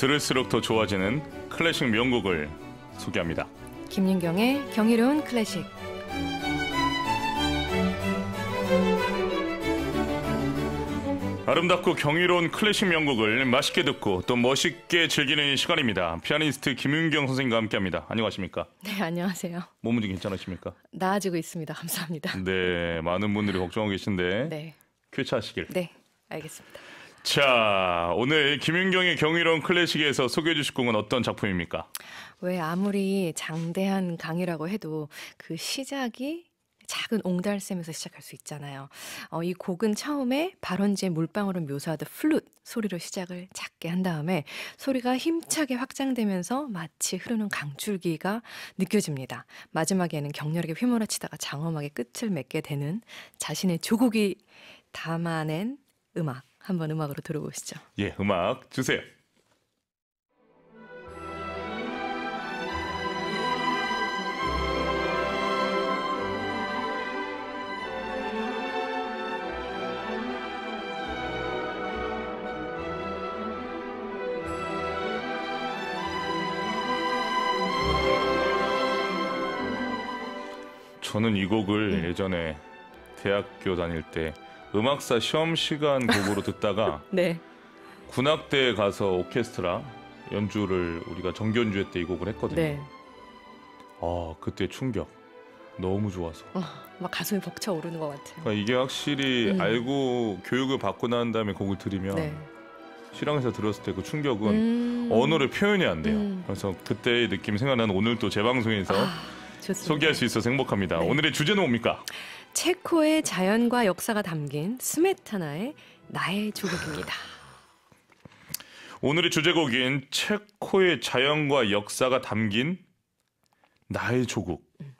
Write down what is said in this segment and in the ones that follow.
들을수록 더 좋아지는 클래식 명곡을 소개합니다. 김윤경의 경이로운 클래식 아름답고 경이로운 클래식 명곡을 맛있게 듣고 또 멋있게 즐기는 시간입니다. 피아니스트 김윤경 선생님과 함께합니다. 안녕하십니까? 네, 안녕하세요. 몸은 좀 괜찮으십니까? 나아지고 있습니다. 감사합니다. 네, 많은 분들이 걱정하고 계신데 네. 쾌차하시길. 네, 알겠습니다. 자, 오늘 김윤경의 경이로운 클래식에서 소개해 주실 곡은 어떤 작품입니까? 왜 아무리 장대한 강의라고 해도 그 시작이 작은 옹달샘에서 시작할 수 있잖아요. 어, 이 곡은 처음에 발원지의 물방울을 묘사하듯 플룻 소리로 시작을 작게 한 다음에 소리가 힘차게 확장되면서 마치 흐르는 강줄기가 느껴집니다. 마지막에는 격렬하게 휘몰아치다가 장엄하게 끝을 맺게 되는 자신의 조국이 담아낸 음악. 한번 음악으로 들어보시죠. 예, 음악 주세요. 저는 이 곡을 네. 예전에 대학교 다닐 때 음악사 시험 시간 곡으로 듣다가 네. 군악대에 가서 오케스트라 연주를 우리가 정견주회 때 이 곡을 했거든요. 네. 아 그때 충격. 너무 좋아서. 어, 막 가슴이 벅차오르는 것 같아요. 그러니까 이게 확실히 음. 알고 교육을 받고 난 다음에 곡을 들으면 네. 실황에서 들었을 때 그 충격은 음. 언어로 표현이 안 돼요. 음. 그래서 그때의 느낌 생각나는 오늘 또 재방송에서 아, 소개할 수 있어서 행복합니다. 네. 오늘의 주제는 뭡니까? 체코의 자연과 역사가 담긴 스메타나의 나의 조국입니다. 오늘의 주제곡인 체코의 자연과 역사가 담긴 나의 조국. 음.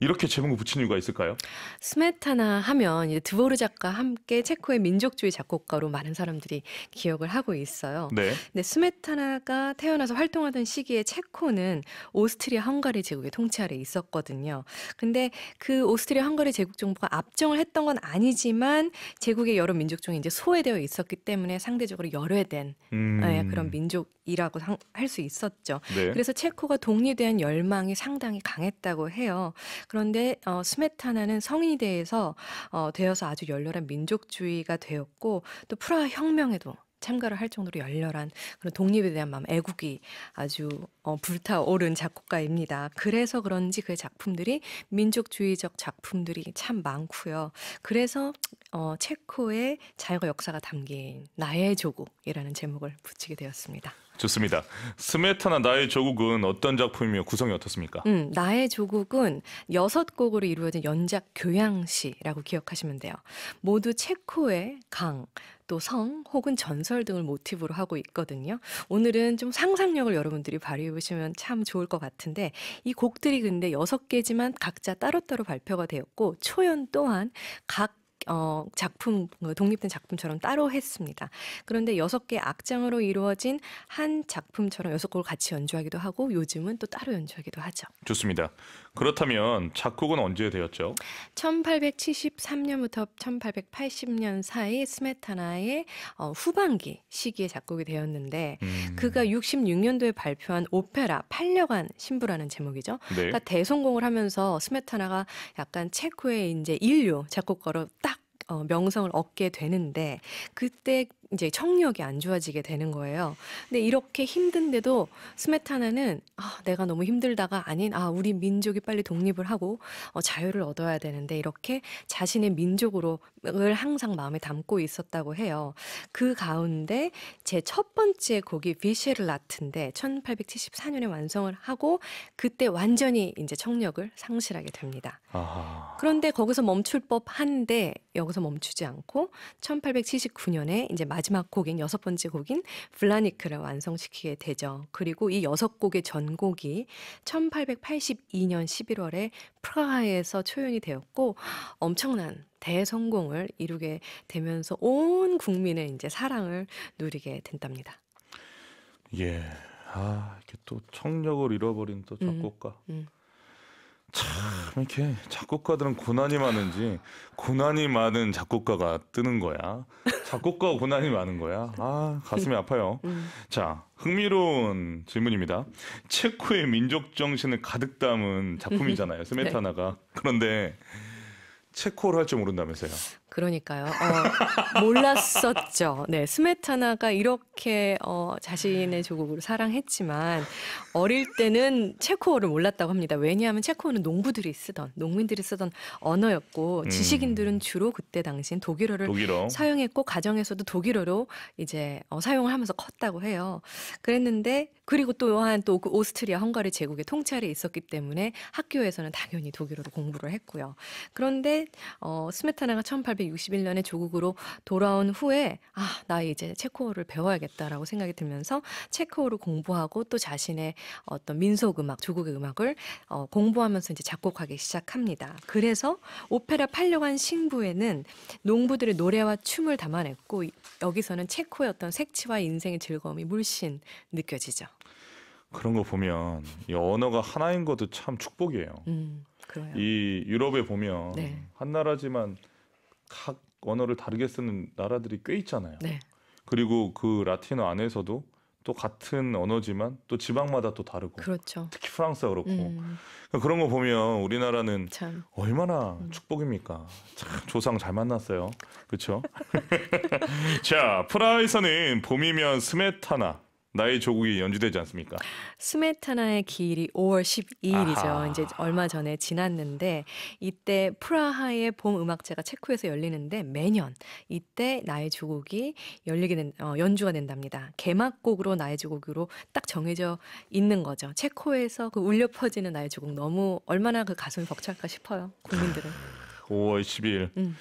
이렇게 제목을 붙인 이유가 있을까요? 스메타나 하면 이제 드보르작과 함께 체코의 민족주의 작곡가로 많은 사람들이 기억을 하고 있어요. 네. 근데 스메타나가 태어나서 활동하던 시기에 체코는 오스트리아 헝가리 제국의 통치 아래 있었거든요. 근데 그 오스트리아 헝가리 제국 정부가 압정을 했던 건 아니지만 제국의 여러 민족 중에 이제 소외되어 있었기 때문에 상대적으로 열외된 음... 네, 그런 민족이라고 할 수 있었죠. 네. 그래서 체코가 독립에 대한 열망이 상당히 강했다고 해요. 그런데 어 스메타나는 성인이 돼서 어 되어서 아주 열렬한 민족주의가 되었고 또 프라하 혁명에도 참가를 할 정도로 열렬한 그런 독립에 대한 마음, 애국이 아주 어, 불타오른 작곡가입니다. 그래서 그런지 그의 작품들이 민족주의적 작품들이 참 많고요. 그래서 어, 체코의 자유가 역사가 담긴 나의 조국이라는 제목을 붙이게 되었습니다. 좋습니다. 스메타나 나의 조국은 어떤 작품이며 구성이 어떻습니까? 음, 나의 조국은 여섯 곡으로 이루어진 연작 교양시라고 기억하시면 돼요. 모두 체코의 강, 또 성 혹은 전설 등을 모티브로 하고 있거든요. 오늘은 좀 상상력을 여러분들이 발휘해 보시면 참 좋을 것 같은데 이 곡들이 근데 여섯 개지만 각자 따로따로 발표가 되었고 초연 또한 각 어, 작품 그 독립된 작품처럼 따로 했습니다. 그런데 여섯 개 악장으로 이루어진 한 작품처럼 여섯 곡을 같이 연주하기도 하고 요즘은 또 따로 연주하기도 하죠. 좋습니다. 그렇다면 작곡은 언제 되었죠? 1873년부터 1880년 사이 스메타나의 어, 후반기 시기에 작곡이 되었는데 음. 그가 66년도에 발표한 오페라 팔려간 신부라는 제목이죠. 네. 그러니까 대성공을 하면서 스메타나가 약간 체코의 이제 인류 작곡가로 딱 어, 명성을 얻게 되는데 그때 이제 청력이 안 좋아지게 되는 거예요. 근데 이렇게 힘든데도 스메타나는 아, 내가 너무 힘들다가 아닌 아, 우리 민족이 빨리 독립을 하고 어, 자유를 얻어야 되는데 이렇게 자신의 민족으로를 항상 마음에 담고 있었다고 해요. 그 가운데 제 첫 번째 곡이 비쉐르라트인데 1874년에 완성을 하고 그때 완전히 이제 청력을 상실하게 됩니다. 아하. 그런데 거기서 멈출 법한데 여기서 멈추지 않고 1879년에 이제 마지막 곡인 여섯 번째 곡인 블라니크를 완성시키게 되죠. 그리고 이 여섯 곡의 전곡이 1882년 11월에 프라하에서 초연이 되었고 엄청난 대성공을 이루게 되면서 온 국민의 이제 사랑을 누리게 된답니다. 예. 아, 이렇게 또 청력을 잃어버린 또 음. 작곡가. 음, 음. 참 이렇게 작곡가들은 고난이 많은지 고난이 많은 작곡가가 뜨는 거야. 작곡가 고난이 많은 거야. 아 가슴이 아파요. 음. 자 흥미로운 질문입니다. 체코의 민족 정신을 가득 담은 작품이잖아요. 스메타나가 네. 그런데 체코를 할 줄 모른다면서요. 그러니까요. 어, 몰랐었죠. 네, 스메타나가 이렇게 이렇게 어, 자신의 아. 조국을 사랑했지만 어릴 때는 체코어를 몰랐다고 합니다. 왜냐하면 체코어는 농부들이 쓰던 농민들이 쓰던 언어였고 음. 지식인들은 주로 그때 당시엔 독일어를 독일어. 사용했고 가정에서도 독일어로 이제 어, 사용을 하면서 컸다고 해요. 그랬는데 그리고 또한 또 그 오스트리아 헝가리 제국의 통찰이 있었기 때문에 학교에서는 당연히 독일어로 공부를 했고요. 그런데 어, 스메타나가 1861년에 조국으로 돌아온 후에 아 나 이제 체코어를 배워야겠다. 해야겠다라고 생각이 들면서 체코어로 공부하고 또 자신의 어떤 민속 음악, 조국의 음악을 어, 공부하면서 이제 작곡하기 시작합니다. 그래서 오페라 팔려간 신부에는 농부들의 노래와 춤을 담아냈고 여기서는 체코의 어떤 색채와 인생의 즐거움이 물씬 느껴지죠. 그런 거 보면 이 언어가 하나인 것도 참 축복이에요. 음, 이 유럽에 보면 네. 한 나라지만 각 언어를 다르게 쓰는 나라들이 꽤 있잖아요. 네. 그리고 그 라틴어 안에서도 또 같은 언어지만 또 지방마다 또 다르고 그렇죠. 특히 프랑스가 그렇고 음. 그러니까 그런 거 보면 우리나라는 참. 얼마나 음. 축복입니까 참 조상 잘 만났어요 그렇죠 자 프라하에서는 봄이면 스메타나 나의 조국이 연주되지 않습니까? 스메타나의 기일이 5월 12일이죠. 아하. 이제 얼마 전에 지났는데 이때 프라하의 봄 음악제가 체코에서 열리는데 매년 이때 나의 조국이 열리게 된 어, 연주가 된답니다. 개막곡으로 나의 조국으로 딱 정해져 있는 거죠. 체코에서 그 울려 퍼지는 나의 조국 너무 얼마나 그 가슴이 벅찰까 싶어요. 국민들은. 5월 10일. 음.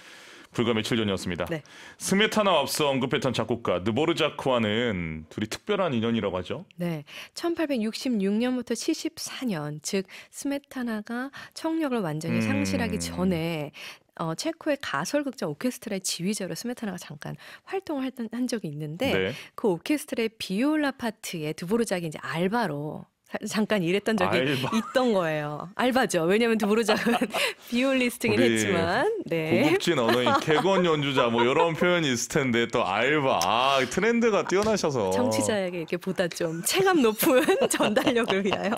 불과 며칠 전이었습니다. 네. 스메타나 앞서 언급했던 작곡가 느보르자크와는 둘이 특별한 인연이라고 하죠. 네. 1866년부터 74년, 즉 스메타나가 청력을 완전히 음. 상실하기 전에 어, 체코의 가설극장 오케스트라의 지휘자로 스메타나가 잠깐 활동을 했던, 한 적이 있는데 네. 그 오케스트라의 비올라 파트에 드보르작이 이제 알바로 잠깐 일했던 적이 알바. 있던 거예요. 알바죠. 왜냐하면 두부르작은 비올 리스팅을 했지만 네. 고급진 언어인 객원 연주자 뭐 이런 표현이 있을 텐데 또 알바 아, 트렌드가 뛰어나셔서 정치자에게 이렇게 보다 좀 체감 높은 전달력을 위하여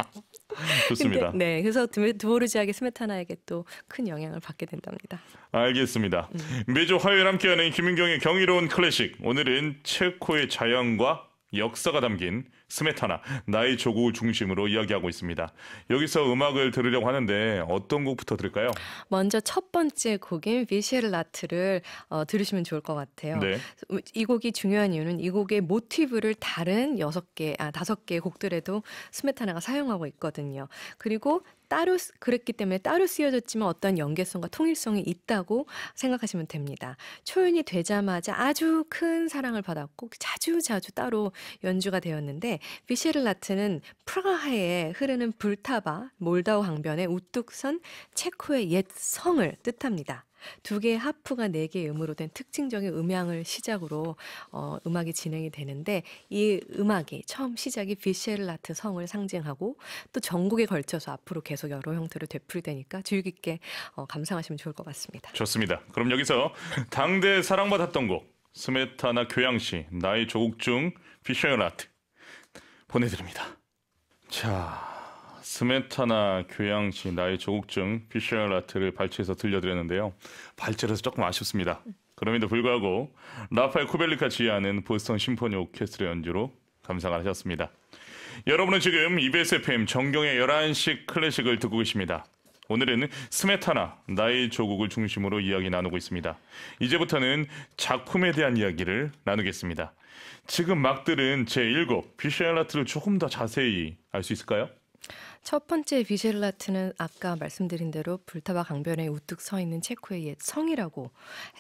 좋습니다. 근데, 네, 그래서 두보르지하게 스메타나에게 또 큰 영향을 받게 된답니다. 알겠습니다. 음. 매주 화요일 함께하는 김민경의 경이로운 클래식 오늘은 체코의 자연과 역사가 담긴 스메타나 나의 조곡을 중심으로 이야기하고 있습니다. 여기서 음악을 들으려고 하는데 어떤 곡부터 들을까요? 먼저 첫 번째 곡인 비셸라트를 어, 들으시면 좋을 것 같아요. 네. 음, 이 곡이 중요한 이유는 이 곡의 모티브를 다른 여섯 개, 아 다섯 개 곡들에도 스메타나가 사용하고 있거든요. 그리고 따로 그랬기 때문에 따로 쓰여졌지만 어떤 연계성과 통일성이 있다고 생각하시면 됩니다. 초연이 되자마자 아주 큰 사랑을 받았고 자주 자주 따로 연주가 되었는데 피문르라트는 프라하에 흐르는 불타바, 몰다우 항변의 우뚝 선 체코의 옛 성을 뜻합니다. 두 개의 하프가 네 개의 음으로 된 특징적인 음향을 시작으로 어, 음악이 진행이 되는데 이 음악이 처음 시작이 비셸라트 성을 상징하고 또 전국에 걸쳐서 앞으로 계속 여러 형태로 되풀이되니까 주의 깊게 어, 감상하시면 좋을 것 같습니다. 좋습니다. 그럼 여기서 당대 사랑받았던 곡 스메타나 교양시 나의 조국 중비셰라트 보내드립니다. 자, 스메타나 교양시 나의 조국증 피셜 아트를 발췌해서 들려드렸는데요. 발췌라서 조금 아쉽습니다. 그럼에도 불구하고 라파엘 쿠벨리카 지휘하는 보스턴 심포니 오케스트라 연주로 감상을 하셨습니다. 여러분은 지금 EBS FM 정경의 11시 클래식을 듣고 계십니다. 오늘은 스메타나 나의 조국을 중심으로 이야기 나누고 있습니다. 이제부터는 작품에 대한 이야기를 나누겠습니다. 지금 막 들은 제1곡 비셸라트를 조금 더 자세히 알 수 있을까요? 첫 번째 비셸라트는 아까 말씀드린 대로 불타와 강변에 우뚝 서 있는 체코의 옛 성이라고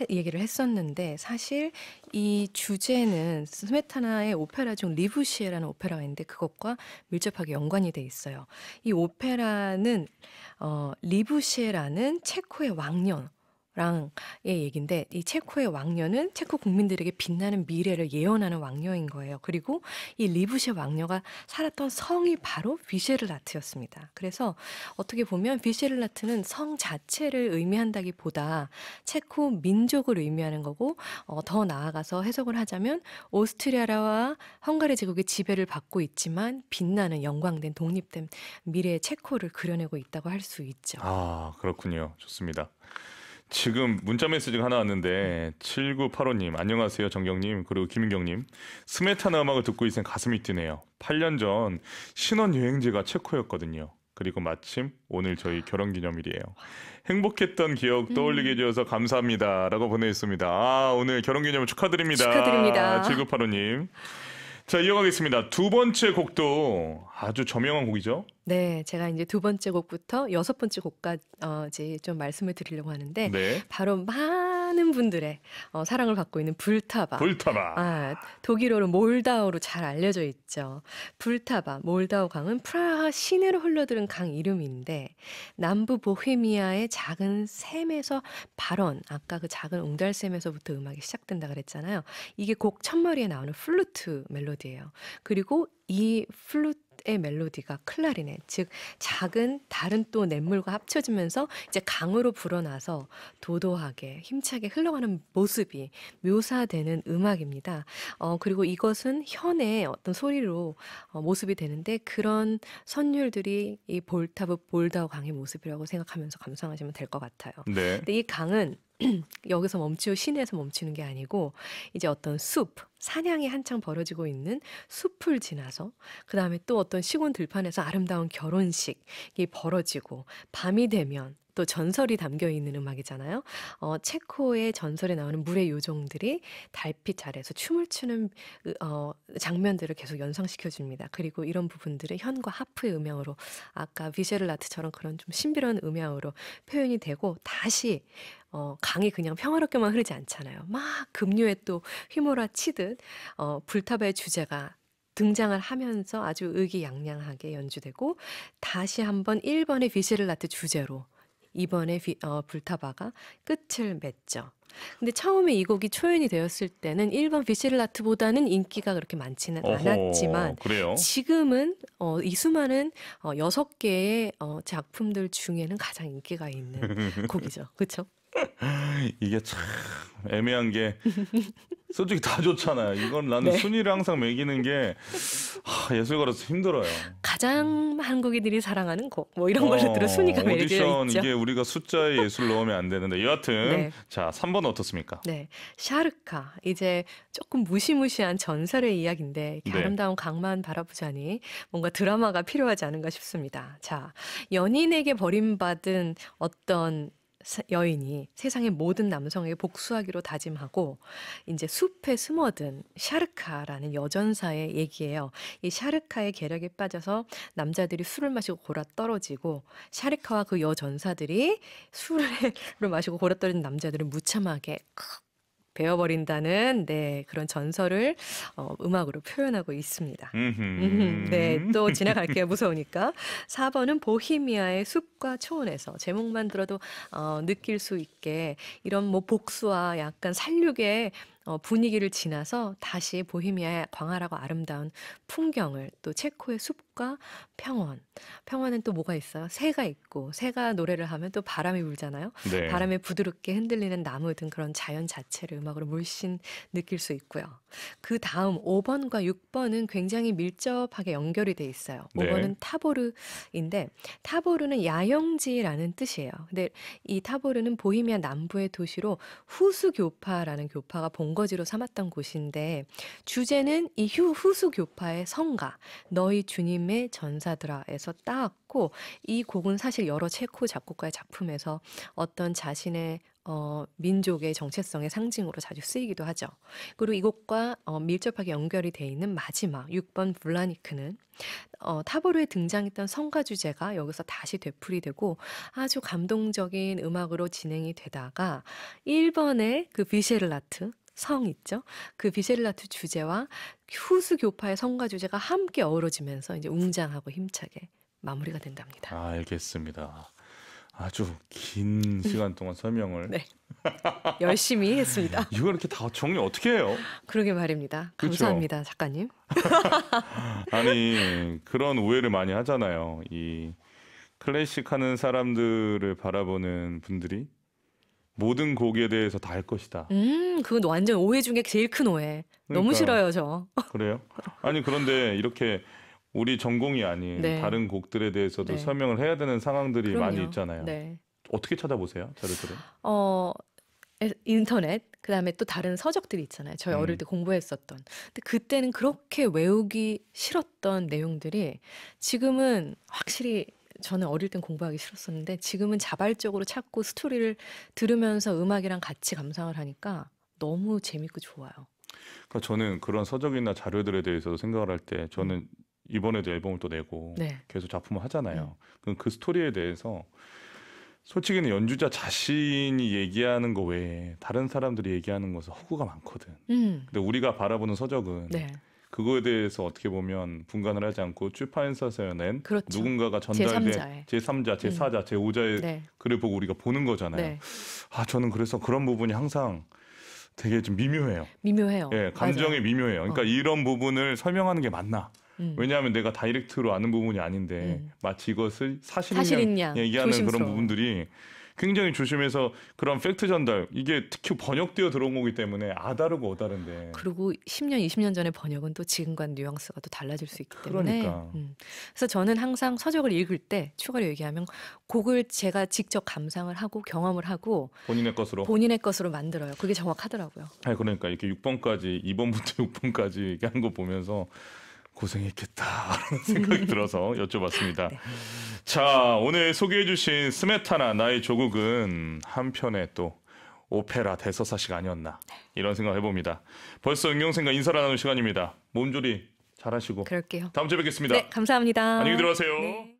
해, 얘기를 했었는데 사실 이 주제는 스메타나의 오페라 중 리부시에라는 오페라가 있는데 그것과 밀접하게 연관이 돼 있어요. 이 오페라는 어, 리부시에라는 체코의 왕년 랑의 얘기데이 체코의 왕녀는 체코 국민들에게 빛나는 미래를 예언하는 왕녀인 거예요. 그리고 이 리부시 왕녀가 살았던 성이 바로 비셰르라트였습니다. 그래서 어떻게 보면 비셰르라트는 성 자체를 의미한다기보다 체코 민족을 의미하는 거고 어, 더 나아가서 해석을 하자면 오스트리아와 헝가리 제국의 지배를 받고 있지만 빛나는 영광된 독립된 미래의 체코를 그려내고 있다고 할 수 있죠. 아 그렇군요. 좋습니다. 지금 문자 메시지가 하나 왔는데 7985님 안녕하세요 정경님 그리고 김민경님 스메타나 음악을 듣고 있으니 가슴이 뛰네요 8년 전 신혼여행지가 체코였거든요 그리고 마침 오늘 저희 결혼기념일이에요 행복했던 기억 음. 떠올리게 되어서 감사합니다라고 보내있습니다 아 오늘 결혼기념일 축하드립니다 축하드립니다 7985님 자, 이어가겠습니다. 두 번째 곡도 아주 저명한 곡이죠. 네, 제가 이제 두 번째 곡부터 여섯 번째 곡까지 어, 좀 말씀을 드리려고 하는데 네. 바로 막 많은 분들의 어, 사랑을 받고 있는 불타바. 불타바. 아, 독일어로 몰다오로 잘 알려져 있죠. 불타바, 몰다오 강은 프라하 시내로 흘러드는 강 이름인데 남부 보헤미아의 작은 샘에서 발원, 아까 그 작은 옹달샘에서부터 음악이 시작된다 그랬잖아요. 이게 곡 첫머리에 나오는 플루트 멜로디예요. 그리고 이 플루트 의 멜로디가 클라리넷, 즉 작은 다른 또 냇물과 합쳐지면서 이제 강으로 불어나서 도도하게 힘차게 흘러가는 모습이 묘사되는 음악입니다. 어, 그리고 이것은 현의 어떤 소리로 어, 모습이 되는데 그런 선율들이 이 볼타브 볼다우 강의 모습이라고 생각하면서 감상하시면 될 것 같아요. 네. 근데 이 강은 여기서 멈추고 시내에서 멈추는 게 아니고 이제 어떤 숲 사냥이 한창 벌어지고 있는 숲을 지나서 그 다음에 또 어떤 시골 들판에서 아름다운 결혼식이 벌어지고 밤이 되면 또 전설이 담겨 있는 음악이잖아요. 어, 체코의 전설에 나오는 물의 요정들이 달빛 아래서 에 춤을 추는 어, 장면들을 계속 연상시켜 줍니다. 그리고 이런 부분들을 현과 하프의 음향으로 아까 비셸를라트처럼 그런 좀 신비로운 음향으로 표현이 되고 다시 어, 강이 그냥 평화롭게만 흐르지 않잖아요. 막 급류에 또 휘몰아 치듯 어, 불타바의 주제가 등장을 하면서 아주 의기양양하게 연주되고 다시 한번 1번의 비셸를라트 주제로 이번에 비, 어, 불타바가 끝을 맺죠. 근데 처음에 이 곡이 초연이 되었을 때는 1번 비실라트보다는 시 인기가 그렇게 많지는 어허, 않았지만 그래요? 지금은 어, 이 수많은 어, 6개의 어, 작품들 중에는 가장 인기가 있는 곡이죠. 그렇죠? 이게 참 애매한 게 솔직히 다 좋잖아요. 이건 나는 네. 순위를 항상 매기는 게 하, 예술가로서 힘들어요. 가장 음. 한국인들이 사랑하는 곡뭐 이런 어, 걸로 들어 순위가 매겨 있죠. 오디션 이게 우리가 숫자에 예술 넣으면 안 되는데 여하튼 네. 자 3번 어떻습니까? 네, 샤르카 이제 조금 무시무시한 전설의 이야기인데 네. 아름다운 강만 바라보자니 뭔가 드라마가 필요하지 않은가 싶습니다. 자 연인에게 버림받은 어떤 여인이 세상의 모든 남성에게 복수하기로 다짐하고 이제 숲에 숨어든 샤르카라는 여전사의 얘기예요. 이 샤르카의 계략에 빠져서 남자들이 술을 마시고 골아 떨어지고 샤르카와 그 여전사들이 술을 마시고 골아 떨어진 남자들을 무참하게 베어버린다는 네 그런 전설을 어, 음악으로 표현하고 있습니다. 네또 지나갈게요 무서우니까 4번은 보히미아의 숲과 초원에서 제목만 들어도 어, 느낄 수 있게 이런 뭐 복수와 약간 살육의 어, 분위기를 지나서 다시 보히미아의 광활하고 아름다운 풍경을 또 체코의 숲 행과평원평원은또 뭐가 있어요? 새가 있고 새가 노래를 하면 또 바람이 불잖아요. 네. 바람에 부드럽게 흔들리는 나무 등 그런 자연 자체를 음악으로 물씬 느낄 수 있고요. 그 다음 5번과 6번은 굉장히 밀접하게 연결이 돼 있어요. 5번은 네. 타보르인데 타보르는 야영지라는 뜻이에요. 근데 이 타보르는 보히미아 남부의 도시로 후수 교파라는 교파가 본거지로 삼았던 곳인데 주제는 이 휴, 후수 교파의 성가 너희 주님 님의전사드라에서 따왔고 이 곡은 사실 여러 체코 작곡가의 작품에서 어떤 자신의 어, 민족의 정체성의 상징으로 자주 쓰이기도 하죠. 그리고 이곡과 어, 밀접하게 연결이 돼 있는 마지막 6번 블라니크는 어, 타보르에 등장했던 성가 주제가 여기서 다시 되풀이되고 아주 감동적인 음악으로 진행이 되다가 1번의 그 비셰르라트 성 있죠? 그 비셀라투 주제와 후수 교파의 성가 주제가 함께 어우러지면서 이제 웅장하고 힘차게 마무리가 된답니다. 알겠습니다. 아주 긴 네. 시간 동안 설명을 네. 열심히 했습니다. 이걸 이렇게 다 정리 어떻게 해요? 그러게 말입니다. 감사합니다, 작가님. 아니 그런 오해를 많이 하잖아요. 이 클래식 하는 사람들을 바라보는 분들이 모든 곡에 대해서 다 할 것이다. 음, 그건 완전 오해 중에 제일 큰 오해. 그러니까, 너무 싫어요, 저. 그래요? 아니, 그런데 이렇게 우리 전공이 아닌 네. 다른 곡들에 대해서도 네. 설명을 해야 되는 상황들이 그럼요. 많이 있잖아요. 네. 어떻게 찾아보세요, 자료들은? 어, 인터넷, 그 다음에 또 다른 서적들이 있잖아요. 저희 음. 어릴 때 공부했었던. 근데 그때는 그렇게 외우기 싫었던 내용들이 지금은 확실히 저는 어릴 땐 공부하기 싫었었는데 지금은 자발적으로 찾고 스토리를 들으면서 음악이랑 같이 감상을 하니까 너무 재밌고 좋아요. 그러니까 저는 그런 서적이나 자료들에 대해서 생각을 할 때 저는 이번에도 앨범을 또 내고 네. 계속 작품을 하잖아요. 음. 그럼 그 스토리에 대해서 솔직히는 연주자 자신이 얘기하는 거 외에 다른 사람들이 얘기하는 것은 허구가 많거든. 음. 근데 우리가 바라보는 서적은 네. 그거에 대해서 어떻게 보면 분간을 하지 않고 출판사에서는 그렇죠. 누군가가 전달된 제3자, 제4자 음. 제5자의 네. 글을 보고 우리가 보는 거잖아요. 네. 아 저는 그래서 그런 부분이 항상 되게 좀 미묘해요. 미묘해요. 예, 감정이 맞아요. 미묘해요. 그러니까 어. 이런 부분을 설명하는 게 맞나? 음. 왜냐하면 내가 다이렉트로 아는 부분이 아닌데 음. 마치 이것을 사실인 양 얘기하는 그런 부분들이 굉장히 조심해서 그런 팩트 전달 이게 특히 번역되어 들어온 거기 때문에 아다르고 어다른데 그리고 10년 20년 전에 번역은 또 지금과 는 뉘앙스가 또 달라질 수 있기 때문에 그러니까. 음. 그래서 저는 항상 서적을 읽을 때 추가로 얘기하면 곡을 제가 직접 감상을 하고 경험을 하고 본인의 것으로 본인의 것으로 만들어요. 그게 정확하더라고요. 아 그러니까 이렇게 6번까지 2번부터 6번까지 얘기한 거 보면서 고생했겠다라는 생각이 들어서 여쭤봤습니다. 네. 자, 오늘 소개해주신 스메타나 나의 조국은 한편의 또 오페라 대서사식 아니었나 이런 생각 해봅니다. 벌써 응용생과 인사를 나눈 시간입니다. 몸조리 잘하시고 그럴게요. 다음 주에 뵙겠습니다. 네, 감사합니다. 안녕히 들어가세요. 네.